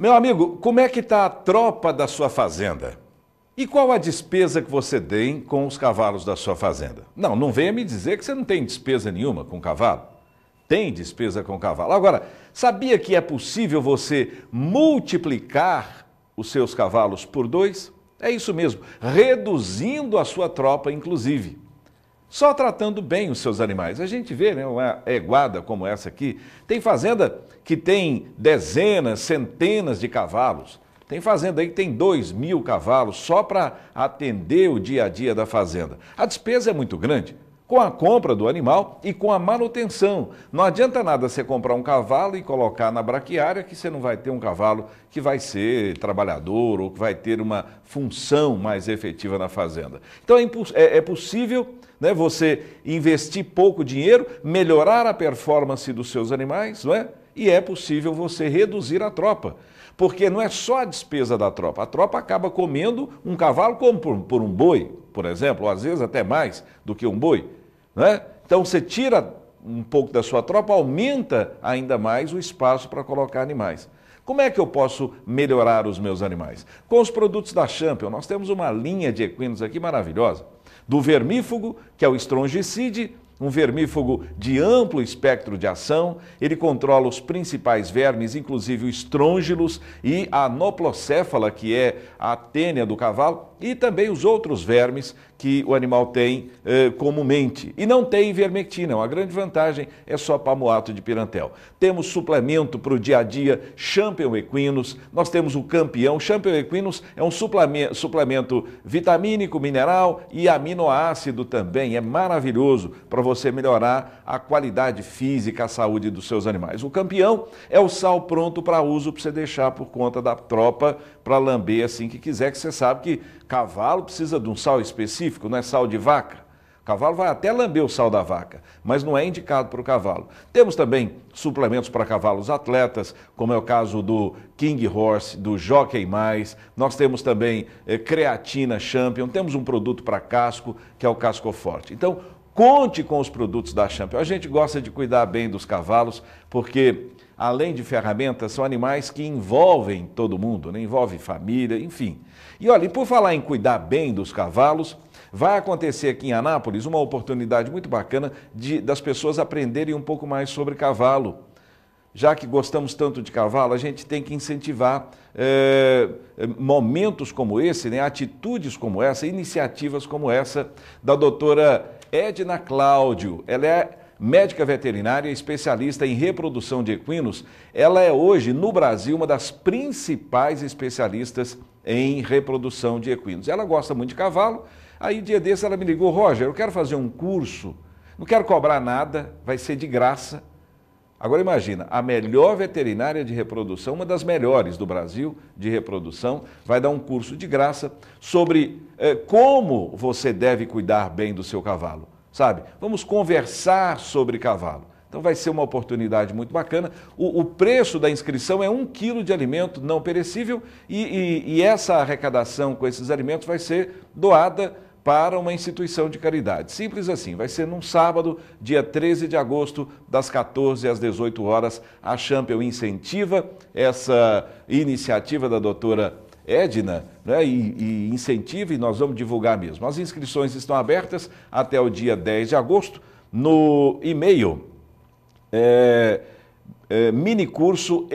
Meu amigo, como é que está a tropa da sua fazenda? E qual a despesa que você tem com os cavalos da sua fazenda? Não, não venha me dizer que você não tem despesa nenhuma com cavalo. Tem despesa com cavalo. Agora, sabia que é possível você multiplicar os seus cavalos por dois? É isso mesmo, reduzindo a sua tropa, inclusive só tratando bem os seus animais. A gente vê né, uma eguada como essa aqui. Tem fazenda que tem dezenas, centenas de cavalos. Tem fazenda aí que tem 2 mil cavalos só para atender o dia a dia da fazenda. A despesa é muito grande com a compra do animal e com a manutenção. Não adianta nada você comprar um cavalo e colocar na braquiária que você não vai ter um cavalo que vai ser trabalhador ou que vai ter uma função mais efetiva na fazenda. Então é, é, é possível né, você investir pouco dinheiro, melhorar a performance dos seus animais, não é? E é possível você reduzir a tropa. Porque não é só a despesa da tropa. A tropa acaba comendo um cavalo como por, por um boi, por exemplo, ou às vezes até mais do que um boi. Né? Então você tira um pouco da sua tropa, aumenta ainda mais o espaço para colocar animais. Como é que eu posso melhorar os meus animais? Com os produtos da Champion, nós temos uma linha de equinos aqui maravilhosa. Do vermífugo, que é o estrongicide, um vermífugo de amplo espectro de ação, ele controla os principais vermes, inclusive o estrôngilos e a noplocéfala, que é a tênia do cavalo, e também os outros vermes que o animal tem eh, comumente. E não tem vermectina, é uma grande vantagem é só palmoato de pirantel. Temos suplemento para o dia a dia, champion equinos, nós temos o campeão. Champion equinos é um suplemento, suplemento vitamínico, mineral e aminoácido também, é maravilhoso para você você melhorar a qualidade física, a saúde dos seus animais. O campeão é o sal pronto para uso, para você deixar por conta da tropa, para lamber assim que quiser, que você sabe que cavalo precisa de um sal específico, não é sal de vaca. O cavalo vai até lamber o sal da vaca, mas não é indicado para o cavalo. Temos também suplementos para cavalos atletas, como é o caso do King Horse, do Jockey Mais. Nós temos também eh, creatina Champion, temos um produto para casco, que é o Casco Forte. Então, Conte com os produtos da Champion. A gente gosta de cuidar bem dos cavalos, porque além de ferramentas, são animais que envolvem todo mundo, né? envolve família, enfim. E olha, e por falar em cuidar bem dos cavalos, vai acontecer aqui em Anápolis uma oportunidade muito bacana de, das pessoas aprenderem um pouco mais sobre cavalo. Já que gostamos tanto de cavalo, a gente tem que incentivar é, momentos como esse, né? atitudes como essa, iniciativas como essa da doutora Edna Cláudio, ela é médica veterinária especialista em reprodução de equinos, ela é hoje no Brasil uma das principais especialistas em reprodução de equinos. Ela gosta muito de cavalo, aí dia desse ela me ligou, Roger, eu quero fazer um curso, não quero cobrar nada, vai ser de graça, Agora imagina, a melhor veterinária de reprodução, uma das melhores do Brasil de reprodução, vai dar um curso de graça sobre eh, como você deve cuidar bem do seu cavalo, sabe? Vamos conversar sobre cavalo. Então vai ser uma oportunidade muito bacana. O, o preço da inscrição é um quilo de alimento não perecível e, e, e essa arrecadação com esses alimentos vai ser doada para uma instituição de caridade. Simples assim, vai ser num sábado, dia 13 de agosto, das 14 às 18 horas. A Champion incentiva essa iniciativa da doutora Edna né, e, e incentiva, e nós vamos divulgar mesmo. As inscrições estão abertas até o dia 10 de agosto no e-mail é, é, minicurso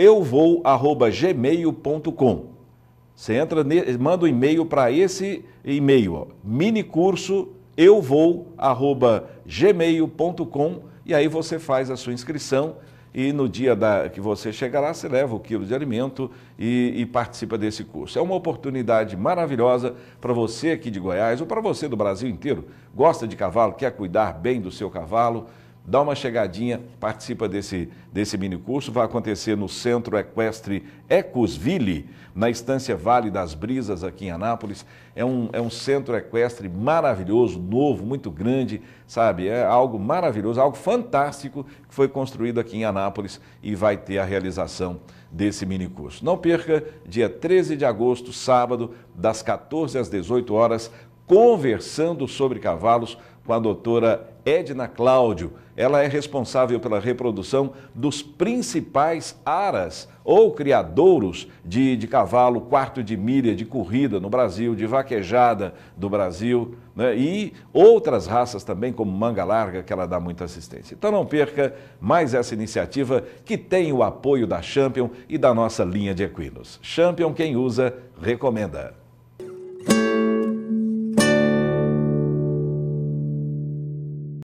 você entra, manda um e-mail para esse e-mail, minicurso eu vou arroba gmail.com e aí você faz a sua inscrição e no dia da, que você chegar lá, você leva o quilo de alimento e, e participa desse curso. É uma oportunidade maravilhosa para você aqui de Goiás ou para você do Brasil inteiro, gosta de cavalo, quer cuidar bem do seu cavalo, dá uma chegadinha, participa desse, desse mini curso. Vai acontecer no Centro Equestre Ecosville, na Estância Vale das Brisas, aqui em Anápolis. É um, é um centro equestre maravilhoso, novo, muito grande, sabe? É algo maravilhoso, algo fantástico que foi construído aqui em Anápolis e vai ter a realização desse mini curso. Não perca, dia 13 de agosto, sábado, das 14 às 18 horas, conversando sobre cavalos com a doutora Edna Cláudio. Ela é responsável pela reprodução dos principais aras ou criadouros de, de cavalo, quarto de milha, de corrida no Brasil, de vaquejada do Brasil né? e outras raças também, como manga larga, que ela dá muita assistência. Então não perca mais essa iniciativa que tem o apoio da Champion e da nossa linha de equinos. Champion, quem usa, recomenda.